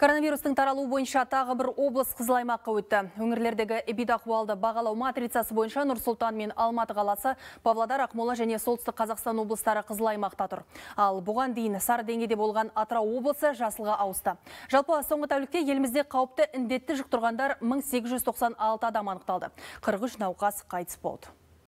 Коронавирустың таралуы бойынша тағы бір облыс қызыл аймаққа өтті. Өңірлердегі эпидахуалды бағалау матрицасы бойынша Нұрсұлтан мен Алматы қаласы, Павлодар, Ақмола және солтүстік Қазақстан облыстары қызыл аймақта тұр. Ал бұған дейін сары деңгейде болған Атырау облысы жасылға ауысты. Жалпы соңғы тәулікте елімізде қауіпті індетті жұқтырғандар 1896 адам анықталды. 43 науқас қайтыс болды.